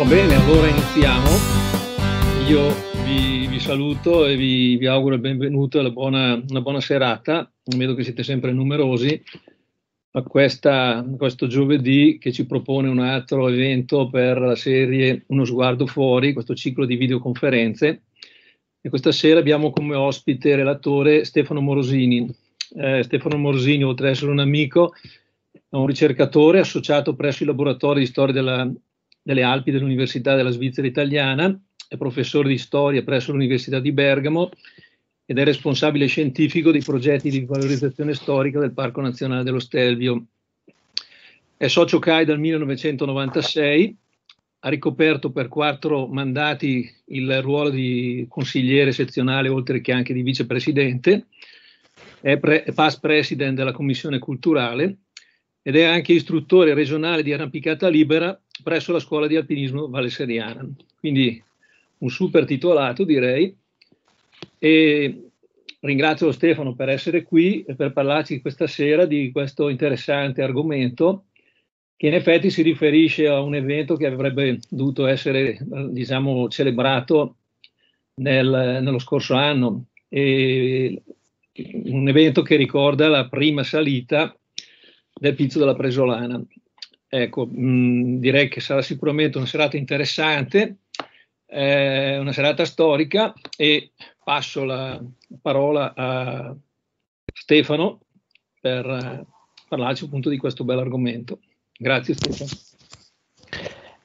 Va ecco, bene, allora iniziamo. Io vi, vi saluto e vi, vi, auguro il benvenuto e una buona, una buona serata. Vedo che siete sempre numerosi a, questa, questo giovedì che ci propone un altro evento per la serie Uno sguardo fuori, questo ciclo di videoconferenze. E questa sera abbiamo come ospite relatore Stefano Morosini. Eh, Stefano Morosini, oltre ad essere un amico, è un ricercatore associato presso il Laboratorio di Storia della delle Alpi dell'Università della Svizzera Italiana, è professore di storia presso l'Università di Bergamo ed è responsabile scientifico dei progetti di valorizzazione storica del Parco Nazionale dello Stelvio. È socio CAI dal 1996, ha ricoperto per quattro mandati il ruolo di consigliere sezionale, oltre che anche di vicepresidente, è, pre- è past president della Commissione Culturale ed è anche istruttore regionale di arrampicata libera presso la scuola di alpinismo valseriana. Quindi un super titolato direi e ringrazio Stefano per essere qui e per parlarci questa sera di questo interessante argomento che in effetti si riferisce a un evento che avrebbe dovuto essere diciamo, celebrato nel, nello scorso anno, e un evento che ricorda la prima salita del Pizzo della Presolana. Ecco, mh, mm, direi che sarà sicuramente una serata interessante, eh, una serata storica e passo la parola a Stefano per eh, parlarci appunto di questo bel argomento. Grazie Stefano.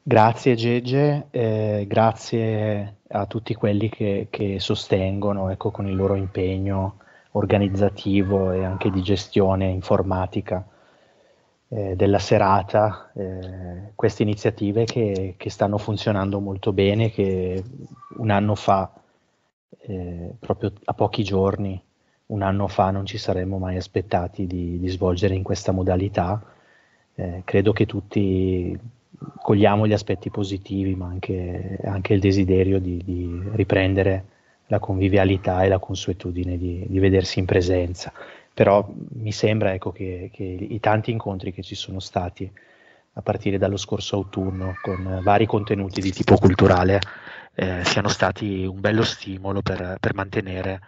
Grazie Gegge, eh, grazie a tutti quelli che, che sostengono ecco, con il loro impegno organizzativo e anche di gestione informatica eh, della serata eh, queste iniziative che, che, stanno funzionando molto bene, che un anno fa, eh, proprio a pochi giorni, un anno fa non ci saremmo mai aspettati di, di svolgere in questa modalità. Eh, credo che tutti cogliamo gli aspetti positivi, ma anche, anche il desiderio di, di, riprendere la convivialità e la consuetudine di, di vedersi in presenza però mi sembra ecco, che, che, i tanti incontri che ci sono stati a partire dallo scorso autunno con vari contenuti di tipo culturale eh, siano stati un bello stimolo per, per mantenere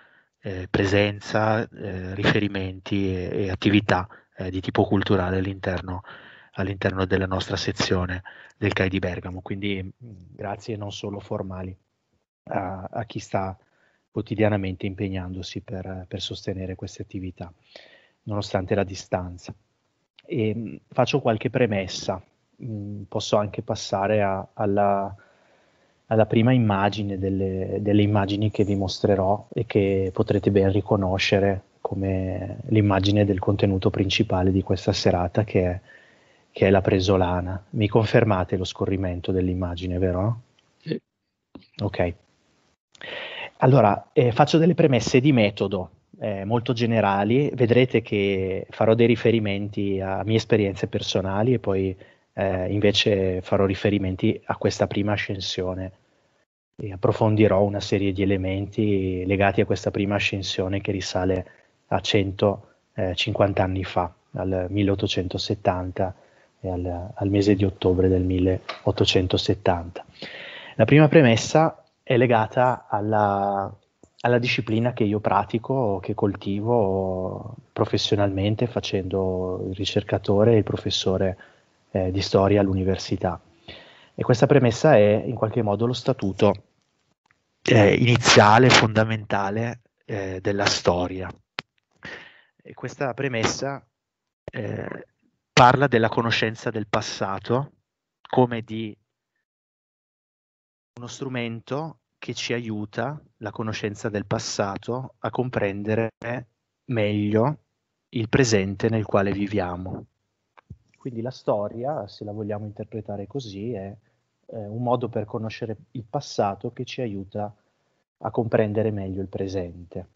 eh, presenza, eh, riferimenti e, e attività eh, di tipo culturale all'interno, all'interno, della nostra sezione del CAI di Bergamo. Quindi grazie non solo formali a, a chi sta quotidianamente impegnandosi per, per sostenere queste attività, nonostante la distanza. E mm, faccio qualche premessa, mm, posso anche passare a, alla, alla, prima immagine delle, delle, immagini che vi mostrerò e che potrete ben riconoscere come l'immagine del contenuto principale di questa serata che è, che è la presolana. Mi confermate lo scorrimento dell'immagine, vero? Sì. Ok. Allora, eh, faccio delle premesse di metodo eh, molto generali, vedrete che farò dei riferimenti a mie esperienze personali e poi eh, invece farò riferimenti a questa prima ascensione e approfondirò una serie di elementi legati a questa prima ascensione che risale a 150 eh, anni fa, al 1870 e al, al mese di ottobre del 1870. La prima premessa è legata alla, alla disciplina che io pratico, che coltivo professionalmente facendo il ricercatore e il professore eh, di storia all'università. E questa premessa è in qualche modo lo statuto eh, iniziale, fondamentale eh, della storia. E questa premessa eh, parla della conoscenza del passato come di uno strumento che ci aiuta, la conoscenza del passato, a comprendere meglio il presente nel quale viviamo. Quindi la storia, se la vogliamo interpretare così, è eh, un modo per conoscere il passato che ci aiuta a comprendere meglio il presente.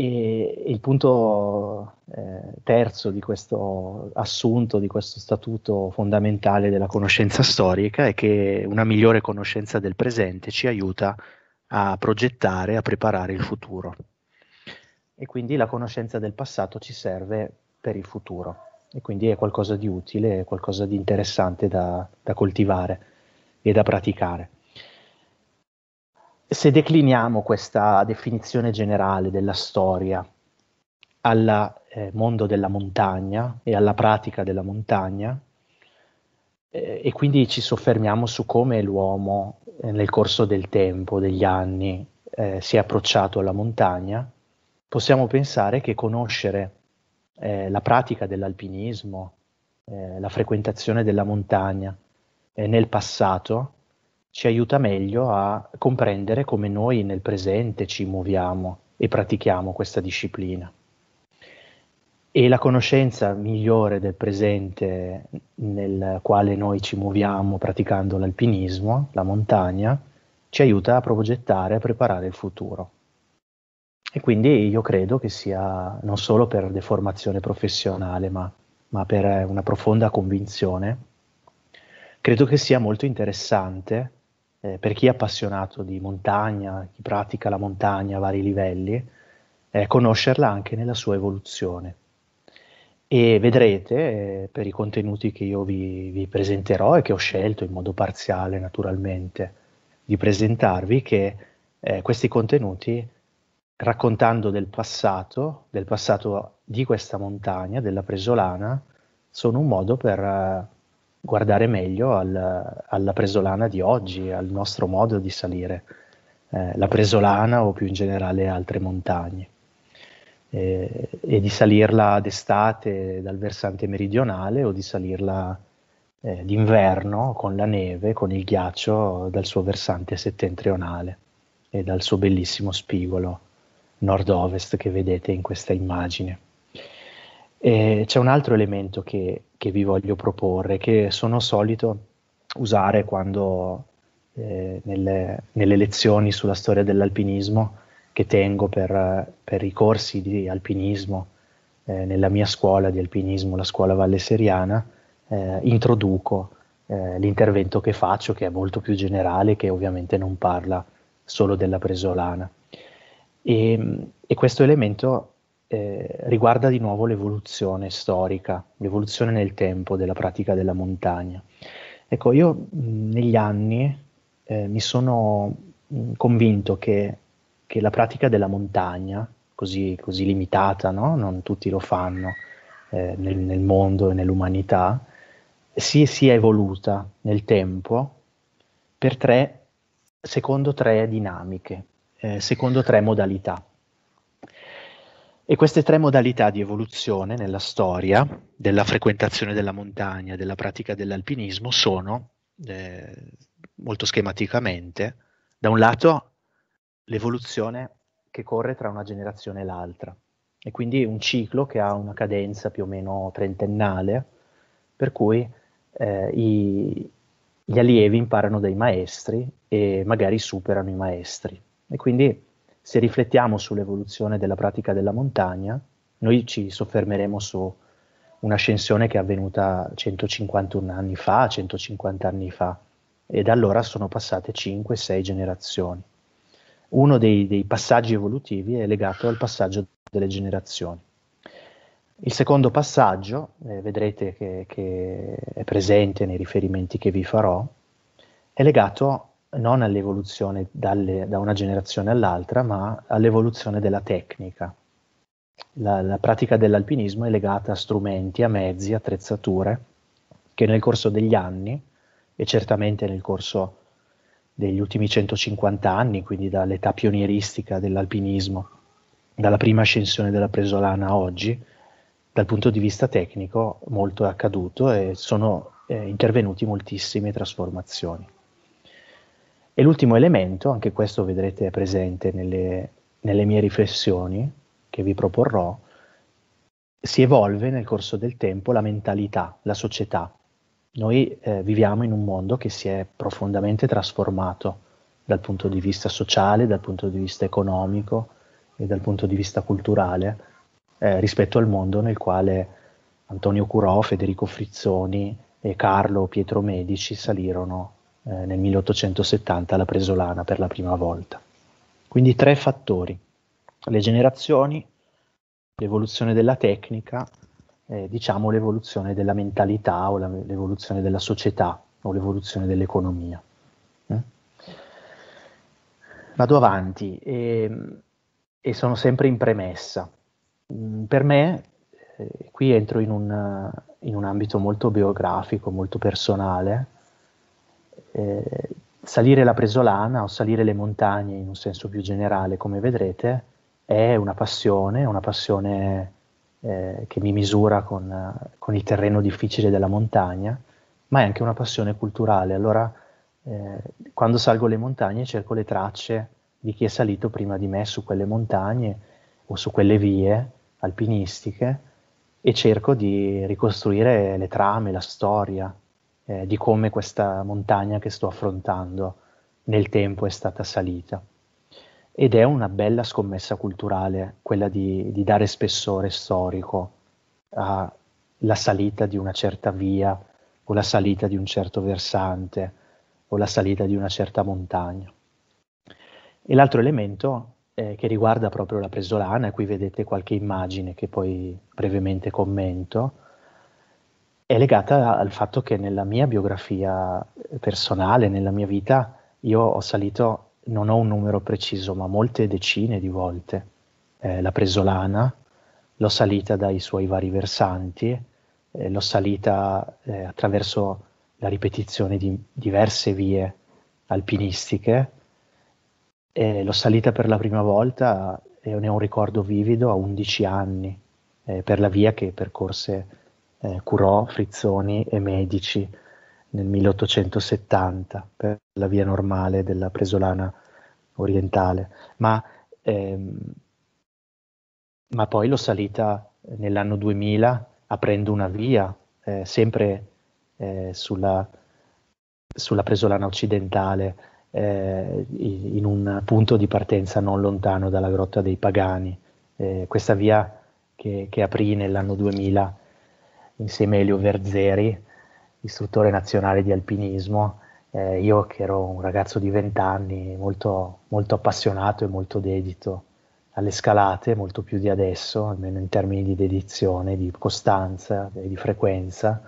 E il punto eh, terzo di questo assunto, di questo statuto fondamentale della conoscenza storica è che una migliore conoscenza del presente ci aiuta a progettare, a preparare il futuro. E quindi la conoscenza del passato ci serve per il futuro e quindi è qualcosa di utile, è qualcosa di interessante da, da coltivare e da praticare se decliniamo questa definizione generale della storia al eh, mondo della montagna e alla pratica della montagna, eh, e quindi ci soffermiamo su come l'uomo eh, nel corso del tempo, degli anni, eh, si è approcciato alla montagna, possiamo pensare che conoscere eh, la pratica dell'alpinismo, eh, la frequentazione della montagna nel passato, ci aiuta meglio a comprendere come noi nel presente ci muoviamo e pratichiamo questa disciplina. E la conoscenza migliore del presente nel quale noi ci muoviamo praticando l'alpinismo, la montagna, ci aiuta a progettare, a preparare il futuro. E quindi io credo che sia non solo per deformazione professionale, ma, ma per una profonda convinzione, credo che sia molto interessante eh, per chi è appassionato di montagna, chi pratica la montagna a vari livelli, eh, conoscerla anche nella sua evoluzione. E vedrete eh, per i contenuti che io vi, vi, presenterò e che ho scelto in modo parziale naturalmente di presentarvi, che eh, questi contenuti raccontando del passato, del passato di questa montagna, della Presolana, sono un modo per eh, guardare meglio al, alla presolana di oggi, al nostro modo di salire eh, la presolana o più in generale altre montagne eh, e di salirla d'estate dal versante meridionale o di salirla eh, d'inverno con la neve, con il ghiaccio dal suo versante settentrionale e dal suo bellissimo spigolo nord-ovest che vedete in questa immagine. E c'è un altro elemento che, che, vi voglio proporre, che sono solito usare quando eh, nelle, nelle, lezioni sulla storia dell'alpinismo che tengo per, per i corsi di alpinismo eh, nella mia scuola di alpinismo, la scuola Valle Seriana, eh, introduco eh, l'intervento che faccio, che è molto più generale, che ovviamente non parla solo della presolana. E, e questo elemento eh, riguarda di nuovo l'evoluzione storica, l'evoluzione nel tempo della pratica della montagna. Ecco, io negli anni eh, mi sono convinto che, che, la pratica della montagna, così, così limitata, no? non tutti lo fanno eh, nel, nel, mondo e nell'umanità, si sia evoluta nel tempo per tre, secondo tre dinamiche, eh, secondo tre modalità. E queste tre modalità di evoluzione nella storia della frequentazione della montagna, della pratica dell'alpinismo, sono eh, molto schematicamente, da un lato, l'evoluzione che corre tra una generazione e l'altra, e quindi un ciclo che ha una cadenza più o meno trentennale, per cui eh, i, gli allievi imparano dai maestri e magari superano i maestri. E quindi se riflettiamo sull'evoluzione della pratica della montagna, noi ci soffermeremo su un'ascensione che è avvenuta 151 anni fa, 150 anni fa, e da allora sono passate 5-6 generazioni. Uno dei, dei passaggi evolutivi è legato al passaggio delle generazioni. Il secondo passaggio, eh, vedrete che, che, è presente nei riferimenti che vi farò, è legato non all'evoluzione dalle, da una generazione all'altra, ma all'evoluzione della tecnica. La, la, pratica dell'alpinismo è legata a strumenti, a mezzi, attrezzature che nel corso degli anni e certamente nel corso degli ultimi 150 anni, quindi dall'età pionieristica dell'alpinismo, dalla prima ascensione della Presolana a oggi, dal punto di vista tecnico molto è accaduto e sono eh, intervenuti moltissime trasformazioni. E l'ultimo elemento, anche questo vedrete presente nelle, nelle mie riflessioni che vi proporrò, si evolve nel corso del tempo la mentalità, la società. Noi eh, viviamo in un mondo che si è profondamente trasformato dal punto di vista sociale, dal punto di vista economico e dal punto di vista culturale eh, rispetto al mondo nel quale Antonio Curò, Federico Frizzoni e Carlo Pietro Medici salirono eh, nel 1870 la Presolana per la prima volta. Quindi tre fattori, le generazioni, l'evoluzione della tecnica, eh, diciamo l'evoluzione della mentalità o la, l'evoluzione della società o l'evoluzione dell'economia. Eh? Vado avanti e, ehm, e sono sempre in premessa. Mm, per me, eh, qui entro in un, in un ambito molto biografico, molto personale, eh, salire la Presolana o salire le montagne in un senso più generale, come vedrete, è una passione, una passione eh, che mi misura con, eh, con, il terreno difficile della montagna, ma è anche una passione culturale. Allora, eh, quando salgo le montagne cerco le tracce di chi è salito prima di me su quelle montagne o su quelle vie alpinistiche e cerco di ricostruire le trame, la storia, eh, di come questa montagna che sto affrontando nel tempo è stata salita. Ed è una bella scommessa culturale quella di, di dare spessore storico alla salita di una certa via o la salita di un certo versante o la salita di una certa montagna. E l'altro elemento eh, che riguarda proprio la Presolana, qui vedete qualche immagine che poi brevemente commento, è legata al fatto che nella mia biografia eh, personale, nella mia vita, io ho salito, non ho un numero preciso, ma molte decine di volte eh, la Presolana, l'ho salita dai suoi vari versanti, eh, l'ho salita eh, attraverso la ripetizione di diverse vie alpinistiche, l'ho salita per la prima volta eh, e ne ho un ricordo vivido a 11 anni, eh, per la via che percorse eh, curò Frizzoni e Medici nel 1870 per la via normale della Presolana orientale, ma, ehm, ma poi l'ho salita nell'anno 2000 aprendo una via eh, sempre eh, sulla, sulla, Presolana occidentale eh, in un punto di partenza non lontano dalla Grotta dei Pagani. Eh, questa via che, che aprì nell'anno 2000 insieme a Elio Verzeri, istruttore nazionale di alpinismo. Eh, io che ero un ragazzo di 20 anni, molto, molto appassionato e molto dedito alle scalate, molto più di adesso, almeno in termini di dedizione, di costanza e di frequenza.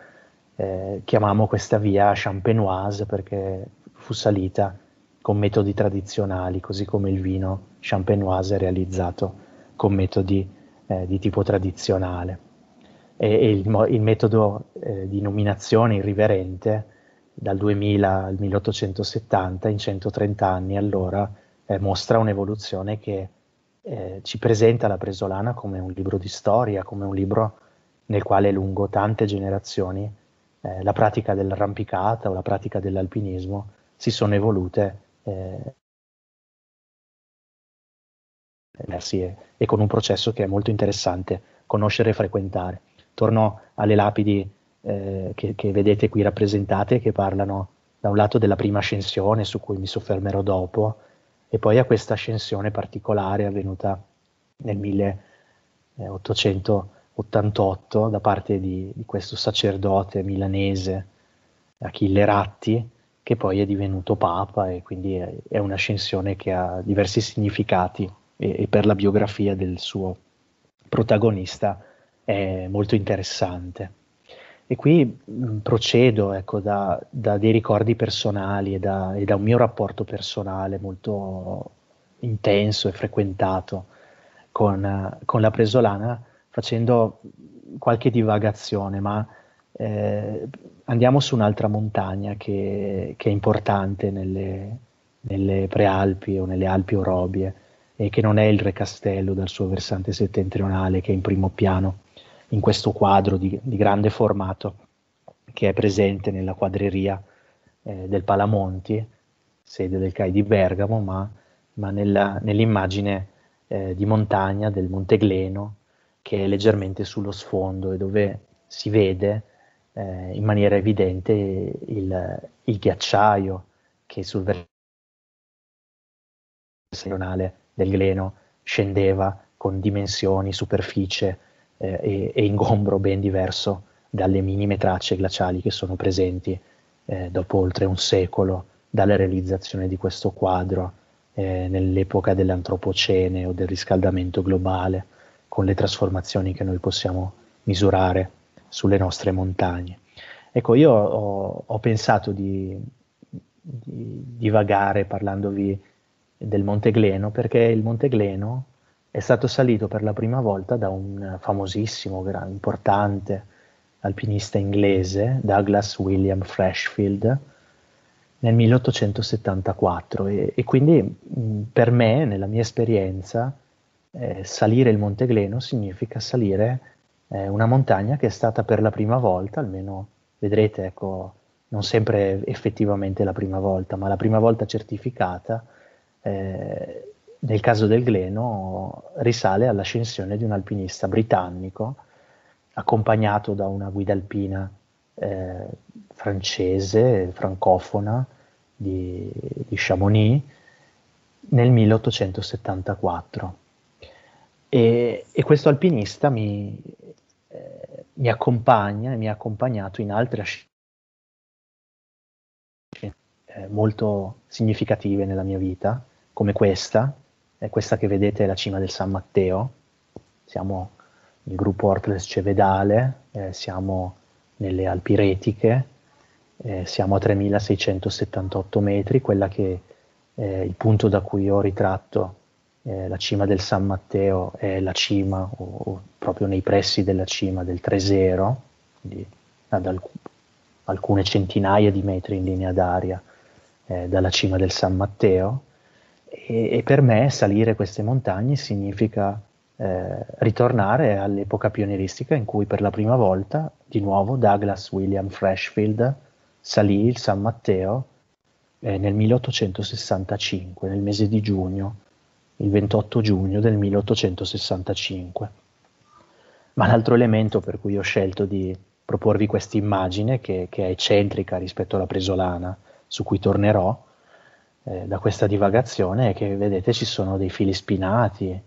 Eh, chiamammo questa via champenoise perché fu salita con metodi tradizionali, così come il vino champenoise è realizzato con metodi eh, di tipo tradizionale e, il, il metodo eh, di nominazione irriverente dal 2000 al 1870 in 130 anni allora eh, mostra un'evoluzione che eh, ci presenta la Presolana come un libro di storia, come un libro nel quale lungo tante generazioni eh, la pratica dell'arrampicata o la pratica dell'alpinismo si sono evolute eh, e, e con un processo che è molto interessante conoscere e frequentare attorno alle lapidi eh, che, che, vedete qui rappresentate, che parlano da un lato della prima ascensione, su cui mi soffermerò dopo, e poi a questa ascensione particolare avvenuta nel 1888 eh, da parte di, di questo sacerdote milanese Achille Ratti, che poi è divenuto papa e quindi è, è un'ascensione che ha diversi significati e, e per la biografia del suo protagonista è molto interessante. E qui mh, mm, procedo ecco, da, da, dei ricordi personali e da, e da, un mio rapporto personale molto intenso e frequentato con, con la Presolana facendo qualche divagazione, ma eh, andiamo su un'altra montagna che, che è importante nelle, nelle, prealpi o nelle Alpi Orobie e che non è il Re Castello dal suo versante settentrionale che è in primo piano in questo quadro di, di grande formato che è presente nella quadreria eh, del Palamonti, sede del CAI di Bergamo, ma, ma nella, nell'immagine eh, di montagna del Monte Gleno che è leggermente sullo sfondo e dove si vede eh, in maniera evidente il, il ghiacciaio che sul versante del Gleno scendeva con dimensioni, superficie eh, e, e, ingombro ben diverso dalle minime tracce glaciali che sono presenti eh, dopo oltre un secolo dalla realizzazione di questo quadro eh, nell'epoca dell'antropocene o del riscaldamento globale, con le trasformazioni che noi possiamo misurare sulle nostre montagne. Ecco, io ho, ho pensato di, di divagare parlandovi del Monte Gleno, perché il Monte Gleno è stato salito per la prima volta da un famosissimo, importante alpinista inglese, Douglas William Freshfield, nel 1874 e, e quindi mh, per me, nella mia esperienza, eh, salire il Monte Gleno significa salire eh, una montagna che è stata per la prima volta, almeno vedrete, ecco, non sempre effettivamente la prima volta, ma la prima volta certificata, eh, nel caso del Gleno risale all'ascensione di un alpinista britannico accompagnato da una guida alpina eh, francese, francofona di, di, Chamonix nel 1874. E, e questo alpinista mi, eh, mi accompagna e mi ha accompagnato in altre ascensioni eh, molto significative nella mia vita, come questa, e questa che vedete è la cima del San Matteo. Siamo nel gruppo Ortles Cevedale, eh, siamo nelle Alpi Retiche, eh, siamo a 3678 metri, quella che eh, il punto da cui ho ritratto eh, la cima del San Matteo è la cima, o, o proprio nei pressi della cima del Tresero, quindi ad alc- alcune centinaia di metri in linea d'aria eh, dalla cima del San Matteo, e, e per me salire queste montagne significa eh, ritornare all'epoca pionieristica in cui per la prima volta, di nuovo, Douglas William Freshfield salì il San Matteo eh, nel 1865, nel mese di giugno, il 28 giugno del 1865. Ma l'altro elemento per cui ho scelto di proporvi questa immagine, che, che, è eccentrica rispetto alla Presolana, su cui tornerò, eh, da questa divagazione è che vedete ci sono dei fili spinati,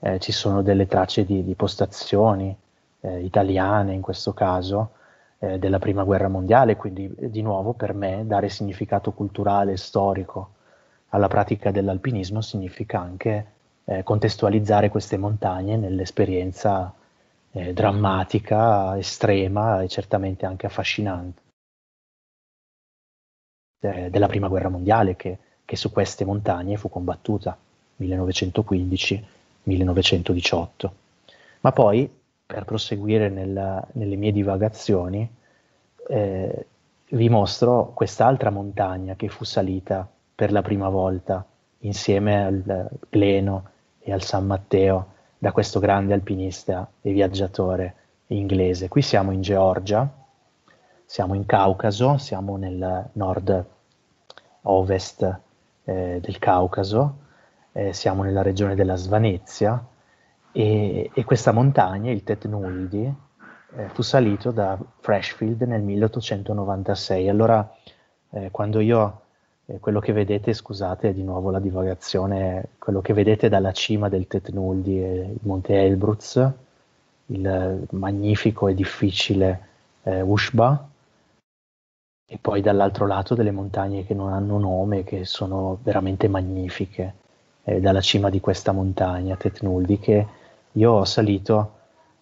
eh, ci sono delle tracce di, di postazioni eh, italiane in questo caso eh, della prima guerra mondiale, quindi eh, di nuovo per me dare significato culturale e storico alla pratica dell'alpinismo significa anche contestualizzare queste montagne nell'esperienza eh, drammatica, estrema e certamente anche affascinante della prima guerra mondiale che che su queste montagne fu combattuta 1915-1918. Ma poi, per proseguire nella, nelle mie divagazioni, eh, vi mostro quest'altra montagna che fu salita per la prima volta insieme al Gleno e al San Matteo da questo grande alpinista e viaggiatore inglese. Qui siamo in Georgia, siamo in Caucaso, siamo nel nord-ovest eh, del Caucaso, eh, siamo nella regione della Svanezia e, e questa montagna, il Tetnuidi, eh, fu salito da Freshfield nel 1896. Allora, eh, quando io, eh, quello che vedete, scusate di nuovo la divagazione, quello che vedete dalla cima del Tet Nuldi, e il monte Elbruz, il magnifico e difficile eh, Ushba, e poi dall'altro lato delle montagne che non hanno nome, che sono veramente magnifiche. Eh, dalla cima di questa montagna, Tetnuldi, che io ho salito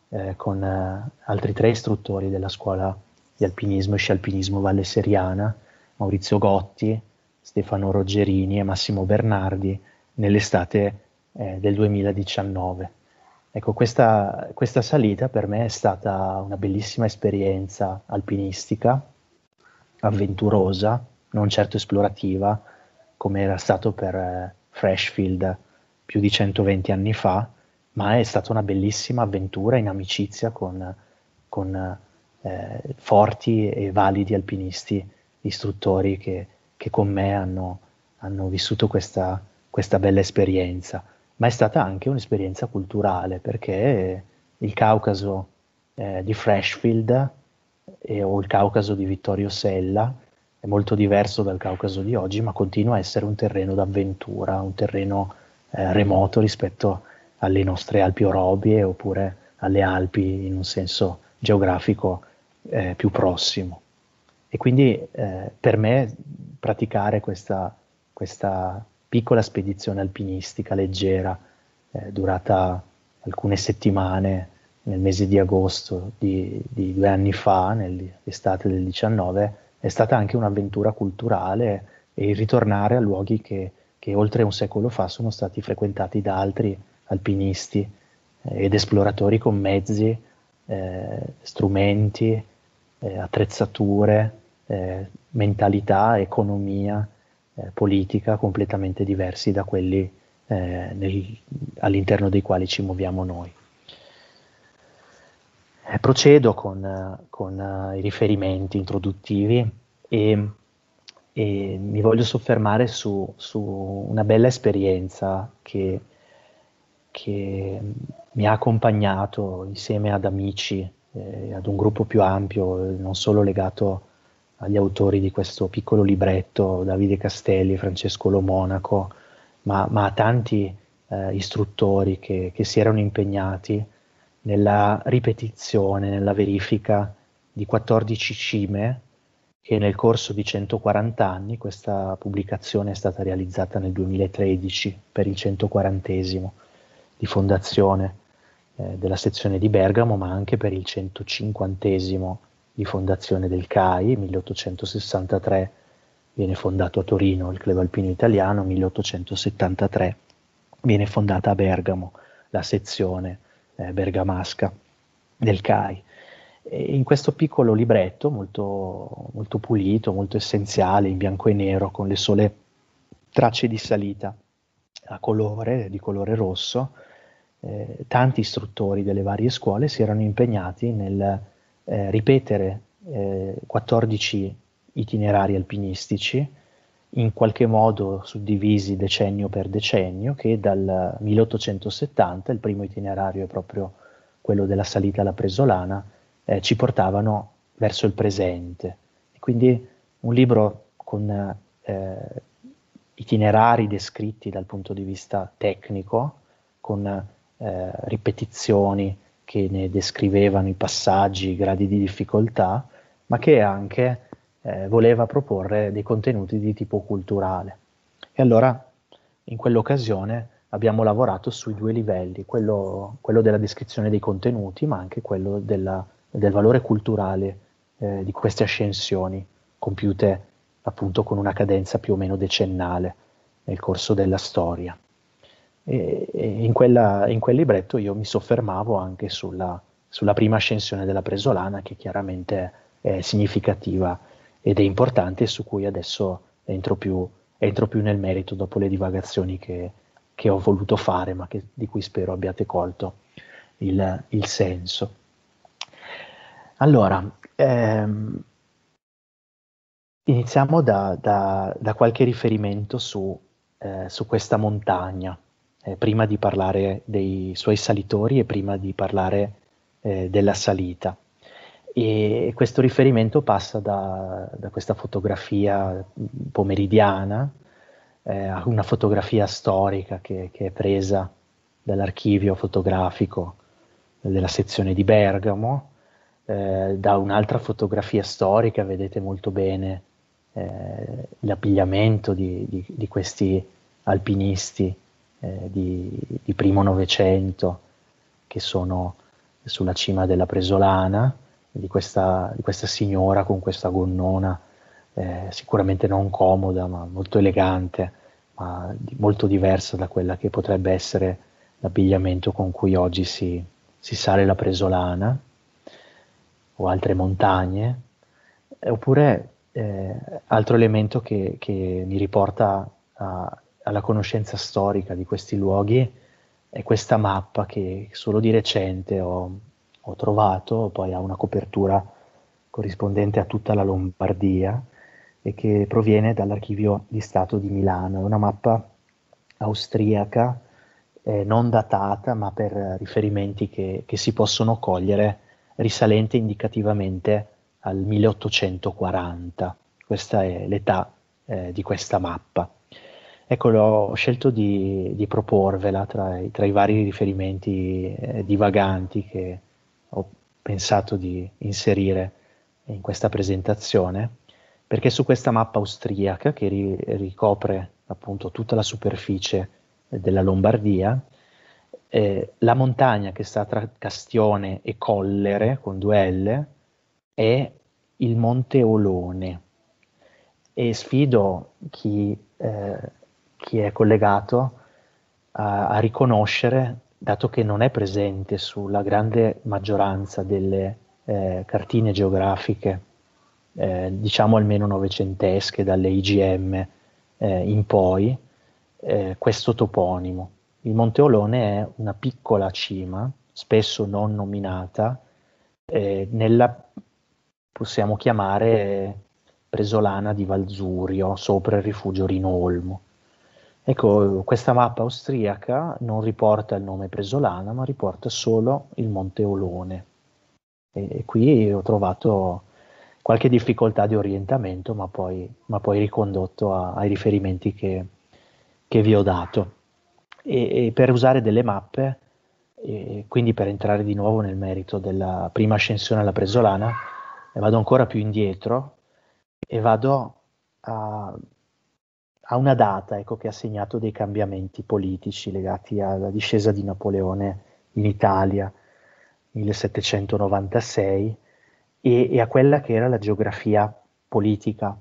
eh, con eh, altri tre istruttori della scuola di alpinismo e scialpinismo Valle Seriana, Maurizio Gotti, Stefano Roggerini e Massimo Bernardi, nell'estate eh, del 2019. Ecco, questa, questa salita per me è stata una bellissima esperienza alpinistica avventurosa, non certo esplorativa, come era stato per eh, Freshfield più di 120 anni fa, ma è stata una bellissima avventura in amicizia con, con eh, forti e validi alpinisti, istruttori che, che con me hanno, hanno vissuto questa, questa bella esperienza ma è stata anche un'esperienza culturale perché il Caucaso eh, di Freshfield eh, o il Caucaso di Vittorio Sella è molto diverso dal Caucaso di oggi, ma continua a essere un terreno d'avventura, un terreno eh, remoto rispetto alle nostre Alpi Orobie oppure alle Alpi in un senso geografico eh, più prossimo. E quindi eh, per me praticare questa, questa piccola spedizione alpinistica leggera, eh, durata alcune settimane nel mese di agosto di, di due anni fa, nell'estate del 19, è stata anche un'avventura culturale e ritornare a luoghi che, che oltre un secolo fa sono stati frequentati da altri alpinisti eh, ed esploratori con mezzi, eh, strumenti, eh, attrezzature, eh, mentalità, economia, eh, politica completamente diversi da quelli eh, nel, all'interno dei quali ci muoviamo noi. Eh, procedo con, con uh, i riferimenti introduttivi e, e, mi voglio soffermare su, su una bella esperienza che, che, mi ha accompagnato insieme ad amici, eh, ad un gruppo più ampio, non solo legato agli autori di questo piccolo libretto, Davide Castelli, Francesco Lo Monaco, ma, ma a tanti eh, istruttori che, che si erano impegnati nella ripetizione, nella verifica di 14 cime che nel corso di 140 anni, questa pubblicazione è stata realizzata nel 2013 per il 140 di fondazione eh, della sezione di Bergamo, ma anche per il 150 di fondazione del CAI, 1863 viene fondato a Torino il Club Alpino Italiano, 1873 viene fondata a Bergamo la sezione eh, bergamasca del CAI. in questo piccolo libretto, molto, molto pulito, molto essenziale, in bianco e nero, con le sole tracce di salita a colore, di colore rosso, eh, tanti istruttori delle varie scuole si erano impegnati nel eh, ripetere eh, 14 itinerari alpinistici in qualche modo suddivisi decennio per decennio, che dal 1870, il primo itinerario è proprio quello della salita alla Presolana, eh, ci portavano verso il presente. E quindi un libro con eh, itinerari descritti dal punto di vista tecnico, con eh, ripetizioni che ne descrivevano i passaggi, i gradi di difficoltà, ma che anche eh, voleva proporre dei contenuti di tipo culturale. E allora in quell'occasione abbiamo lavorato sui due livelli, quello, quello della descrizione dei contenuti, ma anche quello della, del valore culturale eh, di queste ascensioni compiute appunto con una cadenza più o meno decennale nel corso della storia. E, e in, quella, in, quel libretto io mi soffermavo anche sulla, sulla prima ascensione della Presolana, che chiaramente è significativa ed è importante e su cui adesso entro più, entro più nel merito dopo le divagazioni che, che ho voluto fare, ma che, di cui spero abbiate colto il, il senso. Allora, ehm, iniziamo da, da, da, qualche riferimento su, eh, su questa montagna, eh, prima di parlare dei suoi salitori e prima di parlare eh, della salita. E questo riferimento passa da, da questa fotografia pomeridiana eh, a una fotografia storica che, che è presa dall'archivio fotografico della sezione di Bergamo, eh, da un'altra fotografia storica vedete molto bene eh, l'abbigliamento di, di, di, questi alpinisti eh, di, di primo Novecento che sono sulla cima della Presolana di questa, di questa signora con questa gonnona, eh, sicuramente non comoda, ma molto elegante, ma di, molto diversa da quella che potrebbe essere l'abbigliamento con cui oggi si, si sale la Presolana o altre montagne, oppure eh, altro elemento che, che, mi riporta a, alla conoscenza storica di questi luoghi è questa mappa che solo di recente ho, ho trovato, poi ha una copertura corrispondente a tutta la Lombardia e che proviene dall'archivio di Stato di Milano. È una mappa austriaca, eh, non datata, ma per riferimenti che, che si possono cogliere risalente indicativamente al 1840. Questa è l'età eh, di questa mappa. Ecco, ho scelto di, di proporvela tra i, tra i, vari riferimenti eh, divaganti che, pensato di inserire in questa presentazione, perché su questa mappa austriaca che ri- ricopre appunto tutta la superficie della Lombardia, eh, la montagna che sta tra Castione e Collere con due L è il Monte Olone e sfido chi, eh, chi è collegato a, a riconoscere dato che non è presente sulla grande maggioranza delle eh, cartine geografiche, eh, diciamo almeno novecentesche, dalle IGM eh, in poi, eh, questo toponimo. Il Monte Olone è una piccola cima, spesso non nominata, eh, nella possiamo chiamare eh, Presolana di Valzurio, sopra il rifugio Rino Olmo Ecco, questa mappa austriaca non riporta il nome Presolana, ma riporta solo il Monte Olone. E, e qui ho trovato qualche difficoltà di orientamento, ma poi, ma poi ricondotto a, ai riferimenti che, che, vi ho dato. E, e per usare delle mappe, quindi per entrare di nuovo nel merito della prima ascensione alla Presolana, vado ancora più indietro e vado a a una data ecco, che ha segnato dei cambiamenti politici legati alla discesa di Napoleone in Italia, 1796, e, e a quella che era la geografia politica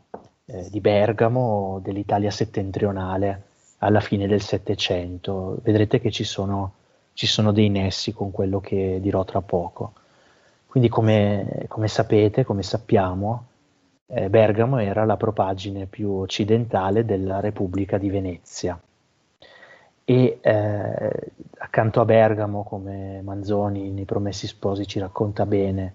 eh, di Bergamo, dell'Italia settentrionale alla fine del Settecento. Vedrete che ci sono, ci sono, dei nessi con quello che dirò tra poco. Quindi come, come sapete, come sappiamo, eh, Bergamo era la propagine più occidentale della Repubblica di Venezia. E eh, accanto a Bergamo, come Manzoni nei Promessi Sposi ci racconta bene,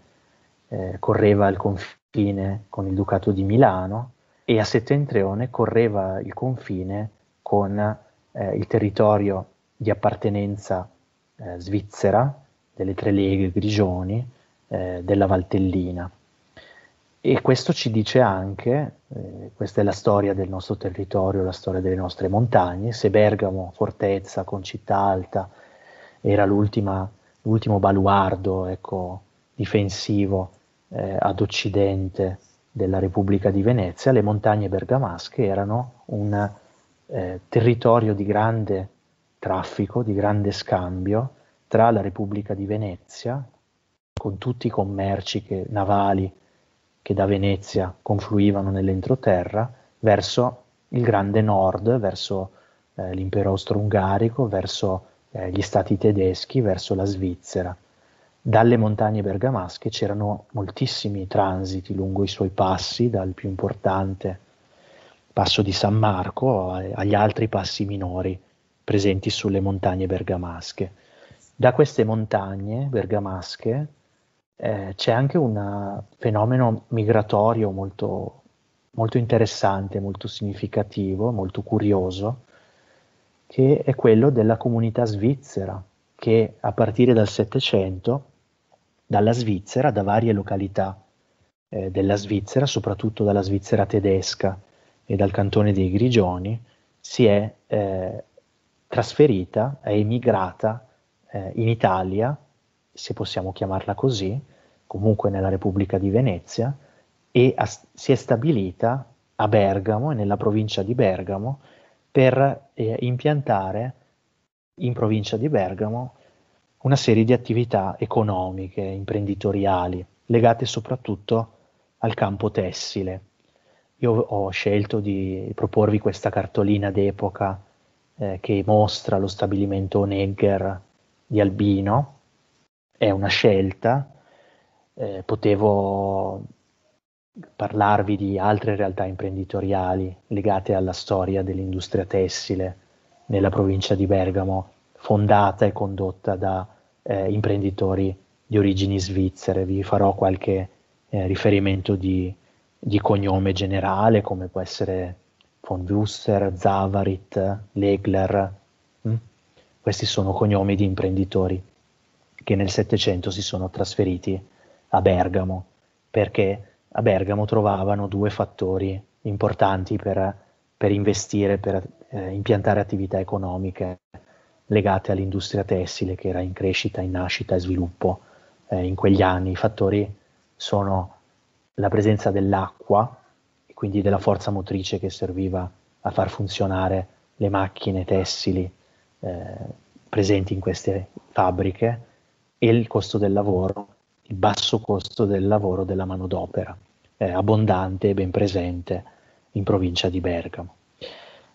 eh, correva il confine con il Ducato di Milano e a settentrione correva il confine con eh, il territorio di appartenenza eh, svizzera, delle Tre Leghe Grigioni, eh, della Valtellina. E questo ci dice anche, eh, questa è la storia del nostro territorio, la storia delle nostre montagne, se Bergamo, fortezza con città alta, era l'ultimo baluardo ecco, difensivo eh, ad occidente della Repubblica di Venezia, le montagne bergamasche erano un eh, territorio di grande traffico, di grande scambio tra la Repubblica di Venezia, con tutti i commerci che, navali che da Venezia confluivano nell'entroterra verso il grande nord, verso eh, l'impero austro-ungarico, verso eh, gli stati tedeschi, verso la Svizzera. Dalle montagne bergamasche c'erano moltissimi transiti lungo i suoi passi, dal più importante passo di San Marco agli altri passi minori presenti sulle montagne bergamasche. Da queste montagne bergamasche eh, c'è anche un fenomeno migratorio molto, molto interessante, molto significativo, molto curioso, che è quello della comunità svizzera, che a partire dal Settecento, dalla Svizzera, da varie località eh, della Svizzera, soprattutto dalla Svizzera tedesca e dal cantone dei Grigioni, si è eh, trasferita, è emigrata eh, in Italia se possiamo chiamarla così, comunque nella Repubblica di Venezia, e a, si è stabilita a Bergamo e nella provincia di Bergamo per eh, impiantare in provincia di Bergamo una serie di attività economiche, imprenditoriali, legate soprattutto al campo tessile. Io ho scelto di proporvi questa cartolina d'epoca eh, che mostra lo stabilimento Onegger di Albino, è una scelta, eh, potevo parlarvi di altre realtà imprenditoriali legate alla storia dell'industria tessile nella provincia di Bergamo, fondata e condotta da eh, imprenditori di origini svizzere. Vi farò qualche eh, riferimento di, di, cognome generale, come può essere von Wusser, Zavarit, Legler. Mm? Questi sono cognomi di imprenditori che nel Settecento si sono trasferiti a Bergamo, perché a Bergamo trovavano due fattori importanti per, per investire, per eh, impiantare attività economiche legate all'industria tessile che era in crescita, in nascita e sviluppo eh, in quegli anni. I fattori sono la presenza dell'acqua e quindi della forza motrice che serviva a far funzionare le macchine tessili eh, presenti in queste fabbriche e il costo del lavoro, il basso costo del lavoro della manodopera, eh, abbondante e ben presente in provincia di Bergamo.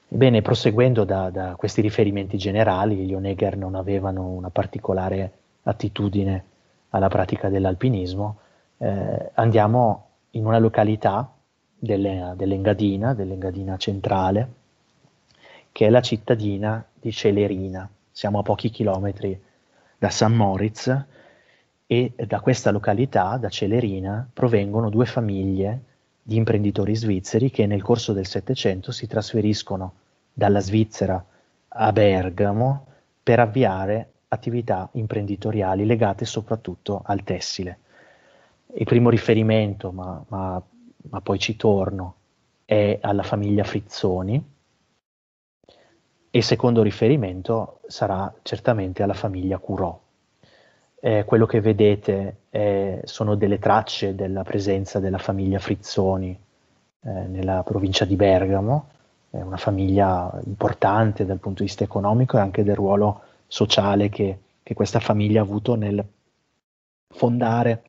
Bene, proseguendo da, da questi riferimenti generali, gli Onegger non avevano una particolare attitudine alla pratica dell'alpinismo, eh, andiamo in una località delle, dell'Engadina, dell'Engadina centrale, che è la cittadina di Celerina, siamo a pochi chilometri da San Moritz e da questa località, da Celerina, provengono due famiglie di imprenditori svizzeri che nel corso del Settecento si trasferiscono dalla Svizzera a Bergamo per avviare attività imprenditoriali legate soprattutto al tessile. Il primo riferimento, ma, ma, ma poi ci torno, è alla famiglia Frizzoni, e secondo riferimento sarà certamente alla famiglia Curò. Eh, quello che vedete eh, sono delle tracce della presenza della famiglia Frizzoni eh, nella provincia di Bergamo, è una famiglia importante dal punto di vista economico e anche del ruolo sociale che, che questa famiglia ha avuto nel fondare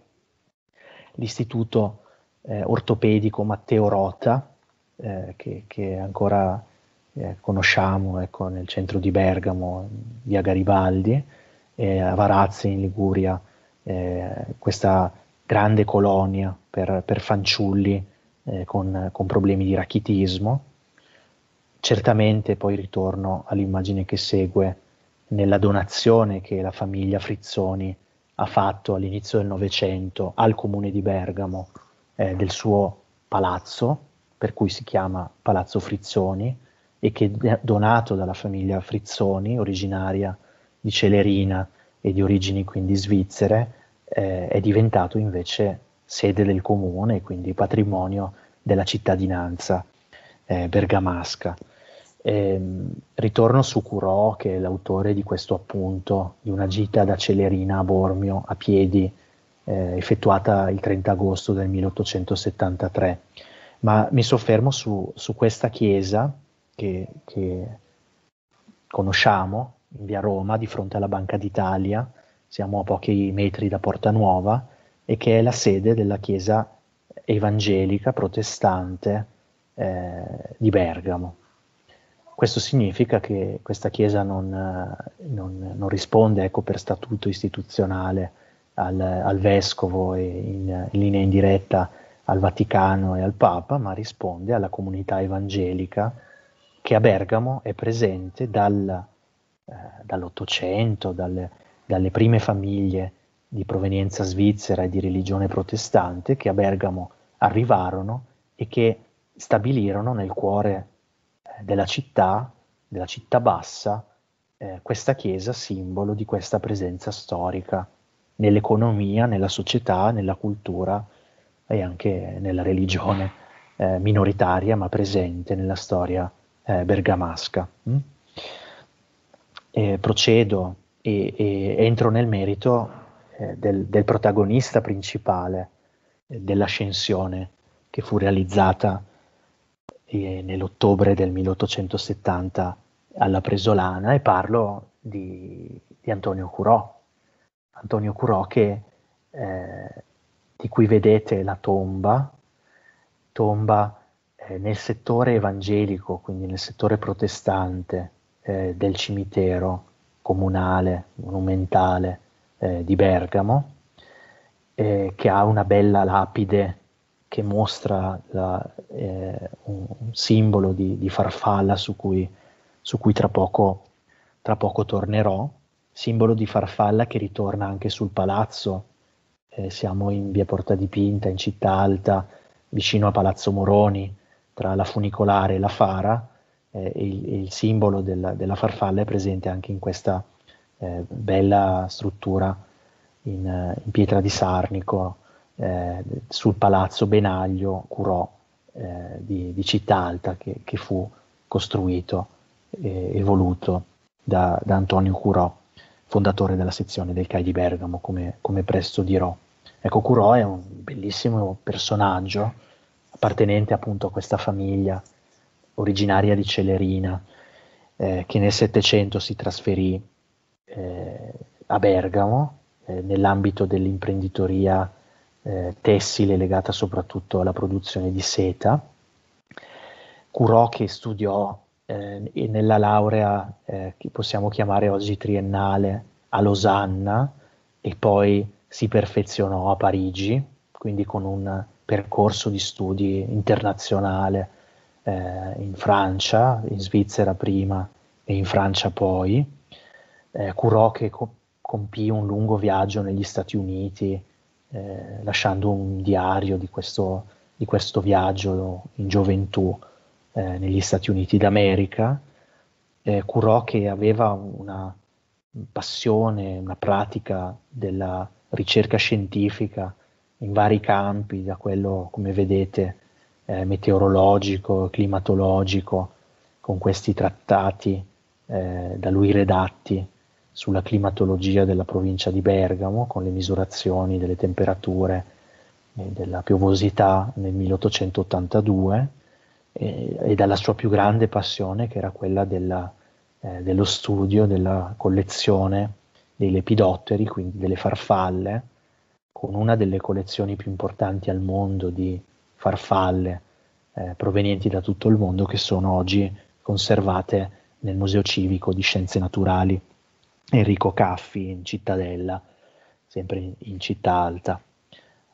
l'istituto eh, ortopedico Matteo Rota, eh, che, che ancora eh, conosciamo ecco, nel centro di Bergamo, via Garibaldi, eh, a Varazze in Liguria, eh, questa grande colonia per, per fanciulli eh, con, con problemi di rachitismo. Certamente poi ritorno all'immagine che segue nella donazione che la famiglia Frizzoni ha fatto all'inizio del Novecento al comune di Bergamo eh, del suo palazzo, per cui si chiama Palazzo Frizzoni, e che donato dalla famiglia Frizzoni, originaria di Celerina e di origini quindi svizzere, eh, è diventato invece sede del comune e quindi patrimonio della cittadinanza eh, bergamasca. Eh, ritorno su Curò, che è l'autore di questo appunto, di una gita da Celerina a Bormio a piedi, eh, effettuata il 30 agosto del 1873. Ma mi soffermo su, su questa chiesa che, che conosciamo, in via Roma, di fronte alla Banca d'Italia, siamo a pochi metri da Porta Nuova, e che è la sede della chiesa evangelica protestante eh, di Bergamo. Questo significa che questa chiesa non, eh, non, non risponde ecco, per statuto istituzionale al, al vescovo e in, in, linea indiretta al Vaticano e al Papa, ma risponde alla comunità evangelica che a Bergamo è presente dal, eh, dall'Ottocento, dal, dalle prime famiglie di provenienza svizzera e di religione protestante che a Bergamo arrivarono e che stabilirono nel cuore eh, della città, della città bassa, eh, questa chiesa simbolo di questa presenza storica nell'economia, nella società, nella cultura e anche nella religione eh, minoritaria ma presente nella storia eh, bergamasca. Mm? E procedo e, e, entro nel merito eh, del, del, protagonista principale eh, dell'ascensione che fu realizzata eh, nell'ottobre del 1870 alla Presolana e parlo di, di Antonio Curò. Antonio Curò che, eh, di cui vedete la tomba, tomba eh, nel settore evangelico, quindi nel settore protestante eh, del cimitero comunale, monumentale eh, di Bergamo, eh, che ha una bella lapide che mostra la, eh, un, un, simbolo di, di farfalla su cui, su cui tra, poco, tra poco tornerò, simbolo di farfalla che ritorna anche sul palazzo, eh, siamo in via Porta di in Città Alta, vicino a Palazzo Moroni, tra la funicolare e la fara, eh, il, il, simbolo della, della, farfalla è presente anche in questa eh, bella struttura in, eh, in, pietra di Sarnico eh, sul palazzo Benaglio Curò eh, di, di Città Alta che, che fu costruito e voluto da, da, Antonio Curò, fondatore della sezione del CAI di Bergamo, come, come presto dirò. Ecco, Curò è un bellissimo personaggio appartenente appunto a questa famiglia originaria di Celerina, eh, che nel Settecento si trasferì eh, a Bergamo eh, nell'ambito dell'imprenditoria eh, tessile legata soprattutto alla produzione di seta. Curò che studiò eh, nella laurea eh, che possiamo chiamare oggi triennale a Losanna e poi si perfezionò a Parigi, quindi con un percorso di studi internazionale eh, in Francia, in Svizzera prima e in Francia poi. Eh, curò che co- compì un lungo viaggio negli Stati Uniti, eh, lasciando un diario di questo, di questo viaggio in gioventù eh, negli Stati Uniti d'America. Eh, curò che aveva una passione, una pratica della ricerca scientifica in vari campi, da quello, come vedete, eh, meteorologico, climatologico, con questi trattati eh, da lui redatti sulla climatologia della provincia di Bergamo, con le misurazioni delle temperature e eh, della piovosità nel 1882, e, eh, e dalla sua più grande passione che era quella della, eh, dello studio, della collezione dei lepidotteri, quindi delle farfalle, con una delle collezioni più importanti al mondo di farfalle eh, provenienti da tutto il mondo che sono oggi conservate nel Museo Civico di Scienze Naturali Enrico Caffi in Cittadella, sempre in, in città alta.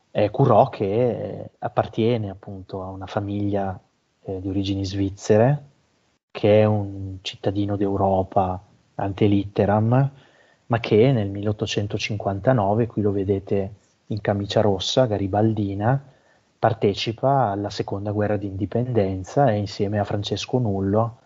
Eh, Curò che eh, appartiene appunto a una famiglia eh, di origini svizzere, che è un cittadino d'Europa ante litteram, ma che nel 1859, qui lo vedete in camicia rossa, garibaldina, partecipa alla seconda guerra d'indipendenza e insieme a Francesco Nullo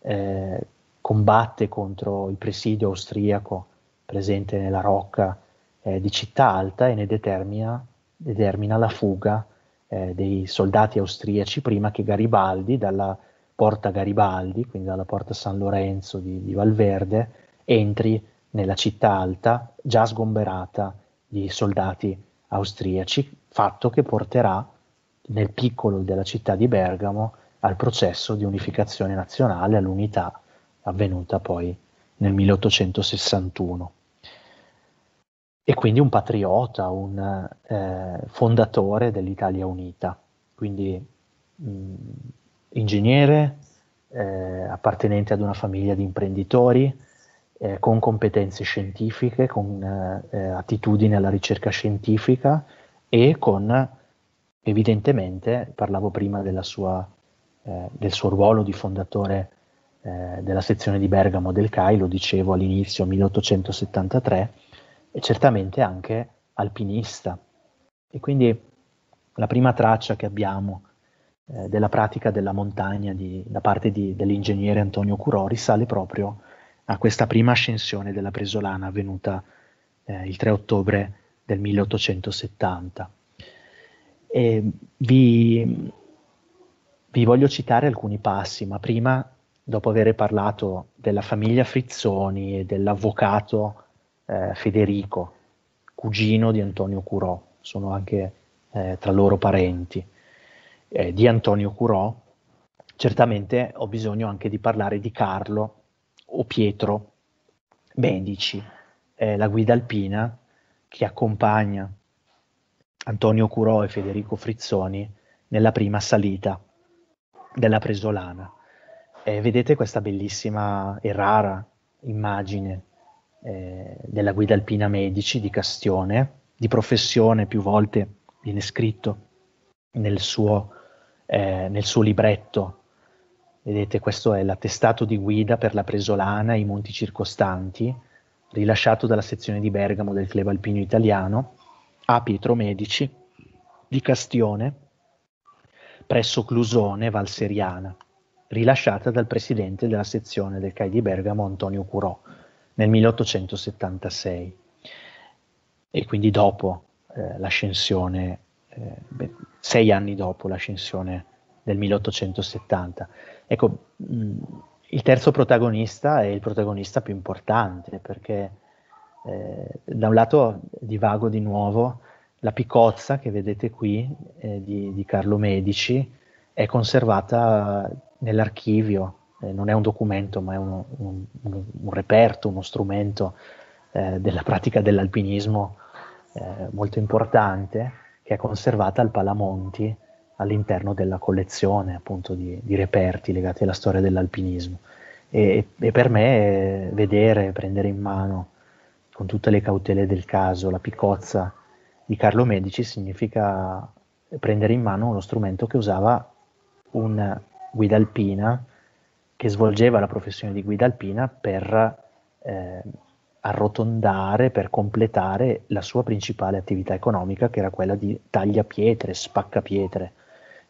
eh, combatte contro il presidio austriaco presente nella Rocca eh, di Città Alta e ne determina, determina la fuga eh, dei soldati austriaci prima che Garibaldi dalla porta Garibaldi, quindi dalla porta San Lorenzo di, di Valverde, entri nella città alta già sgomberata di soldati austriaci, fatto che porterà nel piccolo della città di Bergamo al processo di unificazione nazionale, all'unità avvenuta poi nel 1861. E quindi un patriota, un eh, fondatore dell'Italia Unita, quindi mh, mm, ingegnere, eh, appartenente ad una famiglia di imprenditori, eh, con competenze scientifiche, con eh, eh, attitudine alla ricerca scientifica e con, evidentemente, parlavo prima sua, eh, del suo ruolo di fondatore eh, della sezione di Bergamo del CAI, lo dicevo all'inizio, 1873, e certamente anche alpinista. E quindi la prima traccia che abbiamo eh, della pratica della montagna di, da parte di, dell'ingegnere Antonio Curò risale proprio a a questa prima ascensione della Presolana avvenuta eh, il 3 ottobre del 1870. Vi, vi voglio citare alcuni passi, ma prima, dopo aver parlato della famiglia Frizzoni e dell'avvocato eh, Federico, cugino di Antonio Curò, sono anche eh, tra loro parenti, eh, di Antonio Curò, certamente ho bisogno anche di parlare di Carlo o Pietro Medici, eh, la guida alpina che accompagna Antonio Curò e Federico Frizzoni nella prima salita della Presolana. Eh, vedete questa bellissima e rara immagine eh, della guida alpina Medici di Castione, di professione più volte viene scritto nel suo, eh, nel suo libretto Vedete, questo è l'attestato di guida per la Presolana e i monti circostanti, rilasciato dalla sezione di Bergamo del Club Alpino Italiano a Pietro Medici di Castione presso Clusone Valseriana, rilasciata dal presidente della sezione del CAI di Bergamo Antonio Curò nel 1876 e quindi dopo eh, l'ascensione, eh, sei anni dopo l'ascensione del 1870. Ecco, mh, mm, il terzo protagonista è il protagonista più importante perché eh, da un lato divago di nuovo, la piccozza che vedete qui eh, di, di, Carlo Medici è conservata nell'archivio, eh, non è un documento ma è uno, un, un, un, reperto, uno strumento eh, della pratica dell'alpinismo eh, molto importante che è conservata al Palamonti all'interno della collezione appunto di, di reperti legati alla storia dell'alpinismo. E, e, per me eh, vedere, prendere in mano con tutte le cautele del caso la piccozza di Carlo Medici significa prendere in mano uno strumento che usava un guida alpina che svolgeva la professione di guida alpina per eh, arrotondare, per completare la sua principale attività economica che era quella di taglia pietre, spacca pietre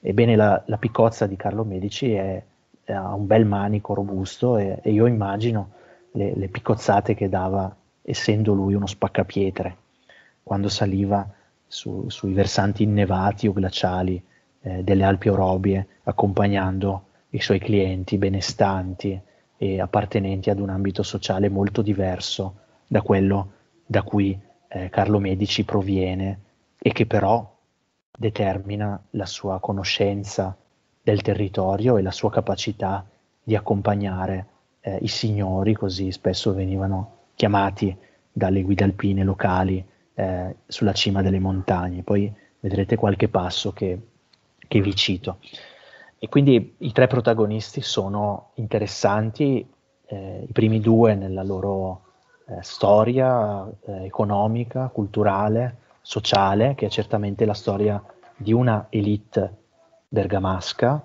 Ebbene, la, la piccozza di Carlo Medici ha un bel manico robusto e, e io immagino le, le, piccozzate che dava, essendo lui uno spaccapietre, quando saliva su, sui versanti innevati o glaciali eh, delle Alpi Orobie, accompagnando i suoi clienti benestanti e appartenenti ad un ambito sociale molto diverso da quello da cui eh, Carlo Medici proviene e che però determina la sua conoscenza del territorio e la sua capacità di accompagnare eh, i signori, così spesso venivano chiamati dalle guide alpine locali eh, sulla cima delle montagne. Poi vedrete qualche passo che, che vi cito. E quindi i tre protagonisti sono interessanti, eh, i primi due nella loro eh, storia eh, economica, culturale, sociale, che è certamente la storia di una elite bergamasca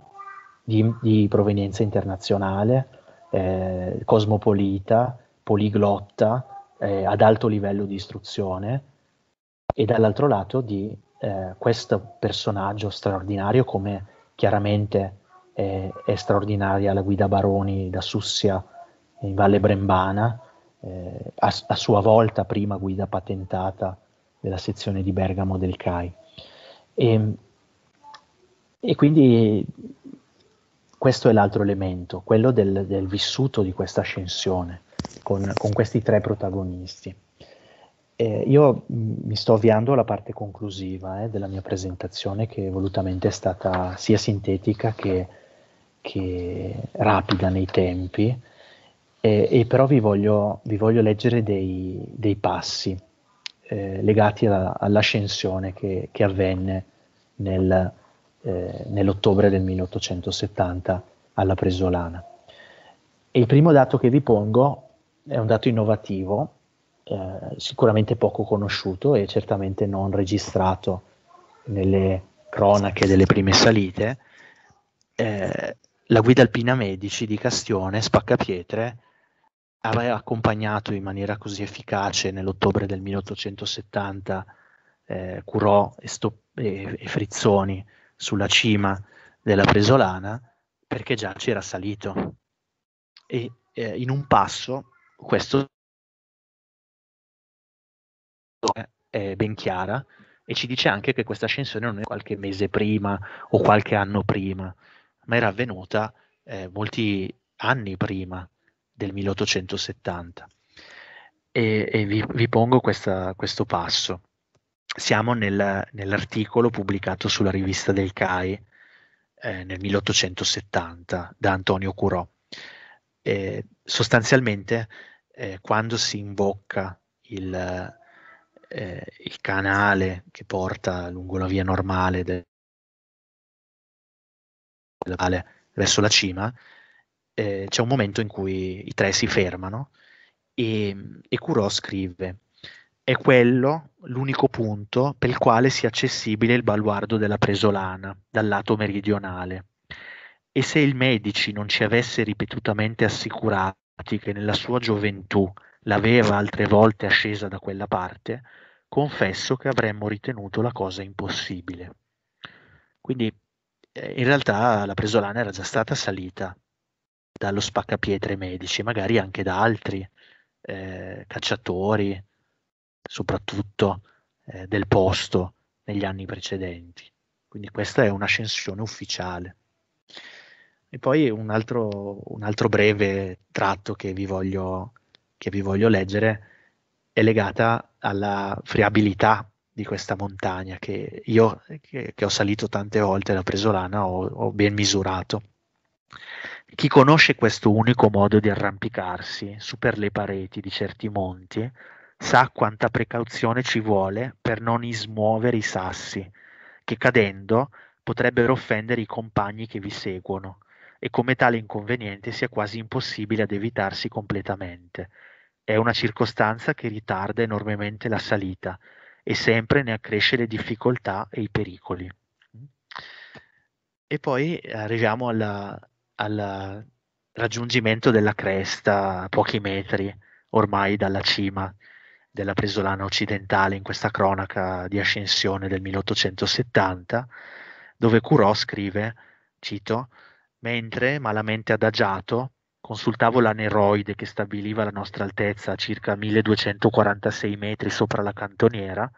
di, di provenienza internazionale, eh, cosmopolita, poliglotta, eh, ad alto livello di istruzione, e dall'altro lato di eh, questo personaggio straordinario, come chiaramente eh, è straordinaria la guida Baroni da Sussia in Valle Brembana, eh, a, a sua volta prima guida patentata della sezione di Bergamo del CAI. E, e quindi questo è l'altro elemento, quello del, del vissuto di questa ascensione con, con questi tre protagonisti. Eh, io mm, mi sto avviando alla parte conclusiva eh, della mia presentazione che volutamente è stata sia sintetica che, che rapida nei tempi, eh, e però vi voglio, vi voglio leggere dei, dei passi eh, legati a, all'ascensione che, che avvenne nel, eh, nell'ottobre del 1870 alla Presolana. E il primo dato che vi pongo è un dato innovativo, eh, sicuramente poco conosciuto e certamente non registrato nelle cronache delle prime salite. Eh, la guida alpina medici di Castione, Spaccapietre, aveva accompagnato in maniera così efficace nell'ottobre del 1870 eh, Curò e, Stop- e, e Frizzoni sulla cima della Presolana perché già c'era salito e eh, in un passo questo è ben chiara e ci dice anche che questa ascensione non è qualche mese prima o qualche anno prima ma era avvenuta eh, molti anni prima del 1870. E, e vi, vi, pongo questa, questo passo. Siamo nel, nell'articolo pubblicato sulla rivista del CAI eh, nel 1870 da Antonio Curò. E sostanzialmente, eh, quando si invocca il, eh, il canale che porta lungo la via normale del, verso la cima, eh, c'è un momento in cui i tre si fermano e, e Curò scrive è quello l'unico punto per il quale sia accessibile il baluardo della Presolana dal lato meridionale e se il Medici non ci avesse ripetutamente assicurati che nella sua gioventù l'aveva altre volte ascesa da quella parte, confesso che avremmo ritenuto la cosa impossibile. Quindi eh, in realtà la Presolana era già stata salita dallo spaccapietre medici, magari anche da altri eh, cacciatori, soprattutto eh, del posto negli anni precedenti. Quindi questa è un'ascensione ufficiale. E poi un altro, un altro breve tratto che vi voglio, che vi voglio leggere è legata alla friabilità di questa montagna che io che, che ho salito tante volte da Presolana ho, ho ben misurato chi conosce questo unico modo di arrampicarsi su per le pareti di certi monti sa quanta precauzione ci vuole per non smuovere i sassi, che cadendo potrebbero offendere i compagni che vi seguono e come tale inconveniente sia quasi impossibile ad evitarsi completamente. È una circostanza che ritarda enormemente la salita e sempre ne accresce le difficoltà e i pericoli. E poi arriviamo alla, al raggiungimento della cresta a pochi metri ormai dalla cima della Presolana occidentale in questa cronaca di ascensione del 1870, dove Curò scrive, cito, mentre, malamente adagiato, consultavo la Neroide che stabiliva la nostra altezza a circa 1246 metri sopra la cantoniera,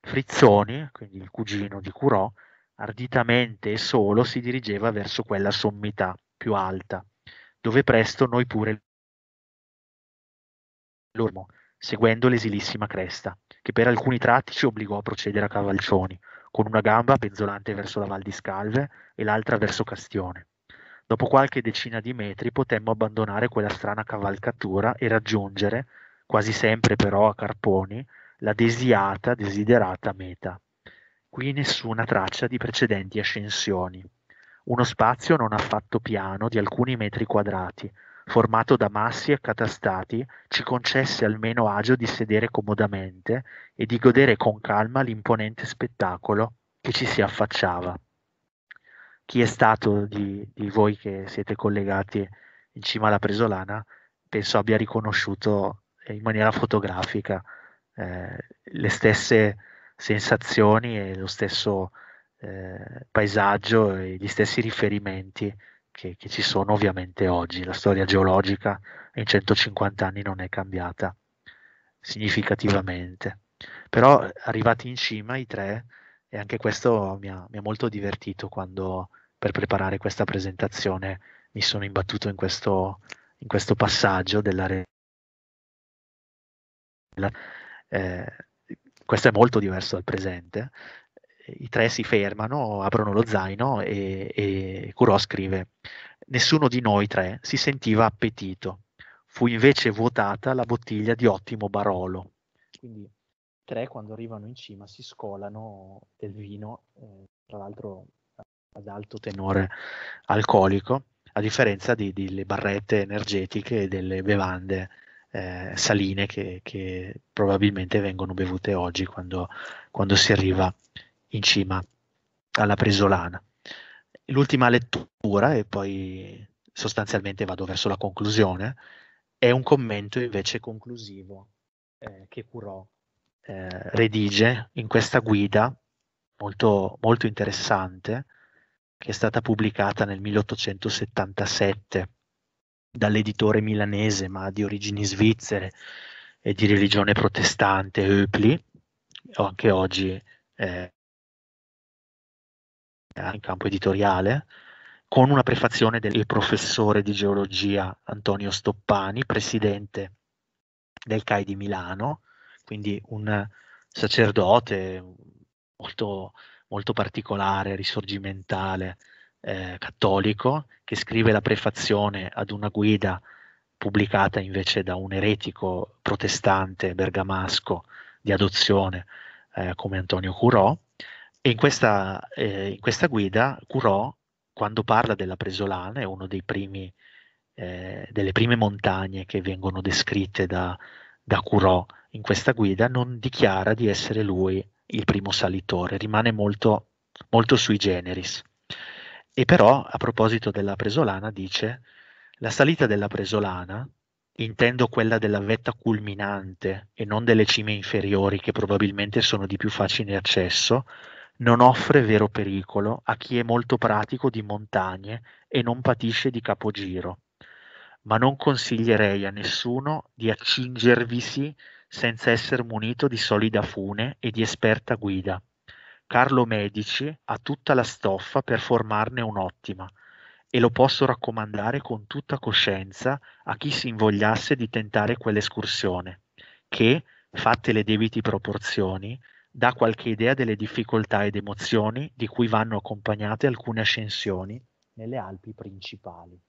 Frizzoni, quindi il cugino di Curò, arditamente e solo si dirigeva verso quella sommità più alta, dove presto noi pure l'ormo, seguendo l'esilissima cresta, che per alcuni tratti ci obbligò a procedere a cavalcioni, con una gamba penzolante verso la Val di Scalve e l'altra verso Castione. Dopo qualche decina di metri potemmo abbandonare quella strana cavalcatura e raggiungere, quasi sempre però a carponi, la desiata, desiderata meta. Qui nessuna traccia di precedenti ascensioni uno spazio non affatto piano di alcuni metri quadrati, formato da massi accatastati, ci concesse almeno agio di sedere comodamente e di godere con calma l'imponente spettacolo che ci si affacciava. Chi è stato di, di voi che siete collegati in cima alla Presolana, penso abbia riconosciuto eh, in maniera fotografica eh, le stesse sensazioni e lo stesso eh, paesaggio e gli stessi riferimenti che, che, ci sono ovviamente oggi. La storia geologica in 150 anni non è cambiata significativamente. Però arrivati in cima i tre, e anche questo mi ha, mi ha molto divertito quando per preparare questa presentazione mi sono imbattuto in questo, in questo passaggio della re- eh, questo è molto diverso dal presente, i tre si fermano, aprono lo zaino e, e Curò scrive Nessuno di noi tre si sentiva appetito. Fu invece vuotata la bottiglia di ottimo Barolo. Quindi tre quando arrivano in cima si scolano del vino, eh, tra l'altro eh, ad alto tenore alcolico, a differenza delle barrette energetiche e delle bevande eh, saline che, che, probabilmente vengono bevute oggi quando, quando si arriva in cima alla Presolana. L'ultima lettura, e poi sostanzialmente vado verso la conclusione, è un commento invece conclusivo eh, che Curò eh, redige in questa guida molto, molto interessante che è stata pubblicata nel 1877 dall'editore milanese ma di origini svizzere e di religione protestante Oepli, anche oggi eh, eh, in campo editoriale, con una prefazione del professore di geologia Antonio Stoppani, presidente del CAI di Milano, quindi un sacerdote molto, molto particolare, risorgimentale, eh, cattolico, che scrive la prefazione ad una guida pubblicata invece da un eretico protestante bergamasco di adozione eh, come Antonio Curò, e in questa, eh, in questa guida Curò, quando parla della Presolana, è una eh, delle prime montagne che vengono descritte da, da Curò in questa guida, non dichiara di essere lui il primo salitore, rimane molto, molto sui generis. E però, a proposito della Presolana, dice la salita della Presolana, intendo quella della vetta culminante e non delle cime inferiori che probabilmente sono di più facile accesso, non offre vero pericolo a chi è molto pratico di montagne e non patisce di capogiro, ma non consiglierei a nessuno di accingervisi senza essere munito di solida fune e di esperta guida. Carlo Medici ha tutta la stoffa per formarne un'ottima e lo posso raccomandare con tutta coscienza a chi si invogliasse di tentare quell'escursione, che, fatte le debiti proporzioni, dà qualche idea delle difficoltà ed emozioni di cui vanno accompagnate alcune ascensioni nelle Alpi principali.